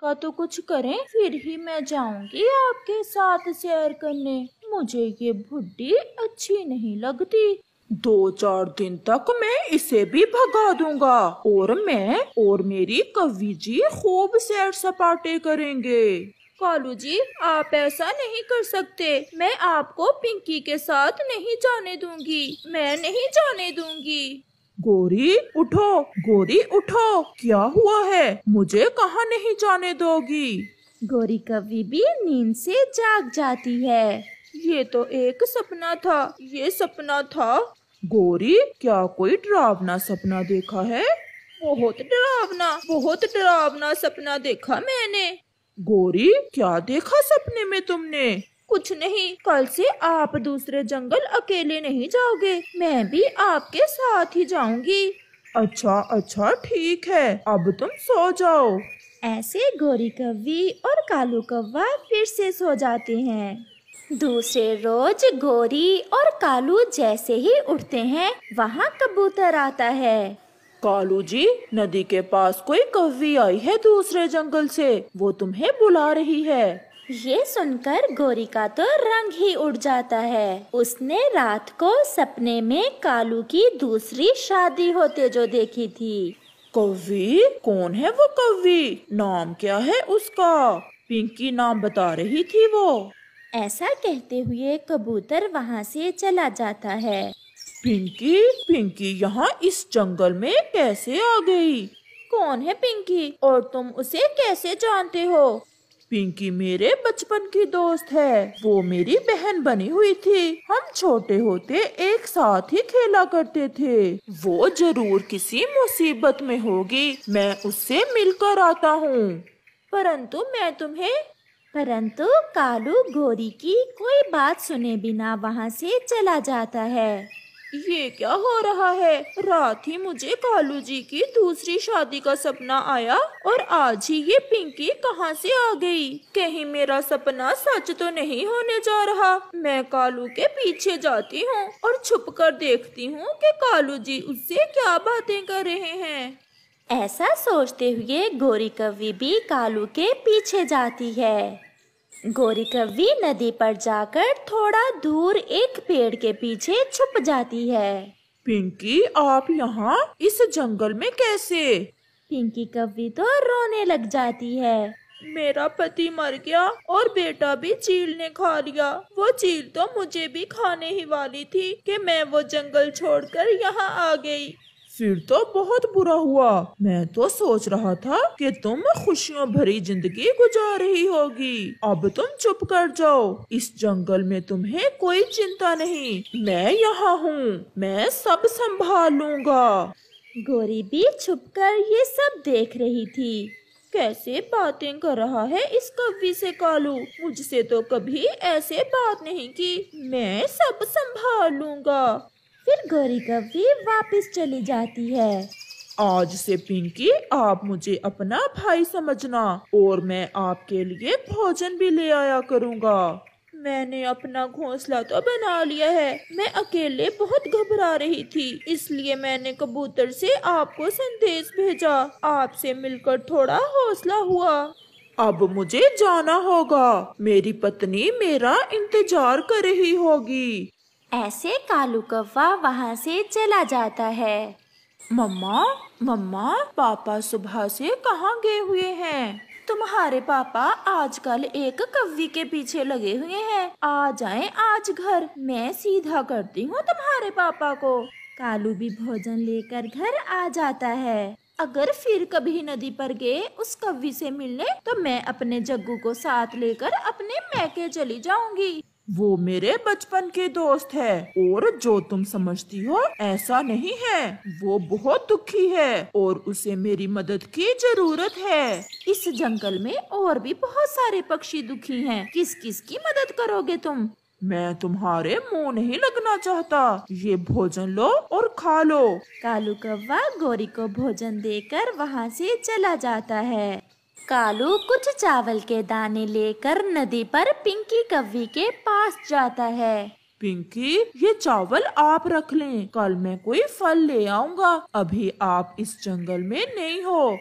का तो कुछ करें फिर ही मैं जाऊंगी आपके साथ सैर करने मुझे ये बुढ़ी अच्छी नहीं लगती दो चार दिन तक मैं इसे भी भगा दूंगा और मैं और मेरी कवि जी खूब सैर सपाटे करेंगे कालू जी आप ऐसा नहीं कर सकते मैं आपको पिंकी के साथ नहीं जाने दूंगी मैं नहीं जाने दूंगी गोरी उठो गोरी उठो क्या हुआ है मुझे कहाँ नहीं जाने दोगी गोरी कभी भी नींद से जाग जाती है ये तो एक सपना था ये सपना था गोरी क्या कोई डरावना सपना देखा है बहुत डरावना बहुत डरावना सपना देखा मैंने गोरी क्या देखा सपने में तुमने कुछ नहीं कल से आप दूसरे जंगल अकेले नहीं जाओगे मैं भी आपके साथ ही जाऊंगी अच्छा अच्छा ठीक है अब तुम सो जाओ ऐसे गोरी कवि और कालू कौवा फिर से सो जाते हैं दूसरे रोज गोरी और कालू जैसे ही उठते हैं वहाँ कबूतर आता है कालू जी नदी के पास कोई कव्वी आई है दूसरे जंगल से वो तुम्हें बुला रही है ये सुनकर गौरी का तो रंग ही उड़ जाता है उसने रात को सपने में कालू की दूसरी शादी होते जो देखी थी कवि कौन है वो कवि नाम क्या है उसका पिंकी नाम बता रही थी वो ऐसा कहते हुए कबूतर वहाँ से चला जाता है पिंकी पिंकी यहाँ इस जंगल में कैसे आ गई कौन है पिंकी और तुम उसे कैसे जानते हो पिंकी मेरे बचपन की दोस्त है वो मेरी बहन बनी हुई थी हम छोटे होते एक साथ ही खेला करते थे वो जरूर किसी मुसीबत में होगी मैं उससे मिलकर आता हूँ परंतु मैं तुम्हें परंतु कालू गोरी की कोई बात सुने बिना वहाँ से चला जाता है ये क्या हो रहा है रात ही मुझे कालू जी की दूसरी शादी का सपना आया और आज ही ये पिंकी कहाँ से आ गई? कहीं मेरा सपना सच तो नहीं होने जा रहा मैं कालू के पीछे जाती हूँ और छुप कर देखती हूँ कि कालू जी उससे क्या बातें कर रहे हैं ऐसा सोचते हुए गोरी कवि भी कालू के पीछे जाती है गोरी कवि नदी पर जाकर थोड़ा दूर एक पेड़ के पीछे छुप जाती है पिंकी आप यहाँ इस जंगल में कैसे पिंकी कवि तो रोने लग जाती है मेरा पति मर गया और बेटा भी चील ने खा लिया वो चील तो मुझे भी खाने ही वाली थी कि मैं वो जंगल छोड़कर यहाँ आ गई फिर तो बहुत बुरा हुआ मैं तो सोच रहा था कि तुम खुशियों भरी जिंदगी गुजार रही होगी अब तुम चुप कर जाओ इस जंगल में तुम्हें कोई चिंता नहीं मैं यहाँ हूँ मैं सब संभाल लूंगा गोरी भी छुप कर ये सब देख रही थी कैसे बातें कर रहा है इस कवि से कालू मुझसे तो कभी ऐसे बात नहीं की मैं सब संभाल लूंगा फिर गौरी कभी वापस चली जाती है आज से पिंकी आप मुझे अपना भाई समझना और मैं आपके लिए भोजन भी ले आया करूँगा मैंने अपना घोंसला तो बना लिया है मैं अकेले बहुत घबरा रही थी इसलिए मैंने कबूतर से आपको संदेश भेजा आपसे मिलकर थोड़ा हौसला हुआ अब मुझे जाना होगा मेरी पत्नी मेरा इंतजार कर रही होगी ऐसे कालू कौवा वहाँ से चला जाता है मम्मा मम्मा पापा सुबह से कहाँ गए हुए हैं तुम्हारे पापा आजकल एक कव्वी के पीछे लगे हुए हैं आ जाएं आज घर मैं सीधा करती हूँ तुम्हारे पापा को कालू भी भोजन लेकर घर आ जाता है अगर फिर कभी नदी पर गए उस कव्वी से मिलने तो मैं अपने जग्गू को साथ लेकर अपने मैके चली जाऊंगी वो मेरे बचपन के दोस्त है और जो तुम समझती हो ऐसा नहीं है वो बहुत दुखी है और उसे मेरी मदद की जरूरत है इस जंगल में और भी बहुत सारे पक्षी दुखी हैं। किस किस की मदद करोगे तुम मैं तुम्हारे मुंह नहीं लगना चाहता ये भोजन लो और खा लो कालू कौवा गौरी को भोजन देकर वहाँ से चला जाता है कालू कुछ चावल के दाने लेकर नदी पर पिंकी कवि के पास जाता है पिंकी ये चावल आप रख लें कल मैं कोई फल ले आऊँगा अभी आप इस जंगल में नहीं हो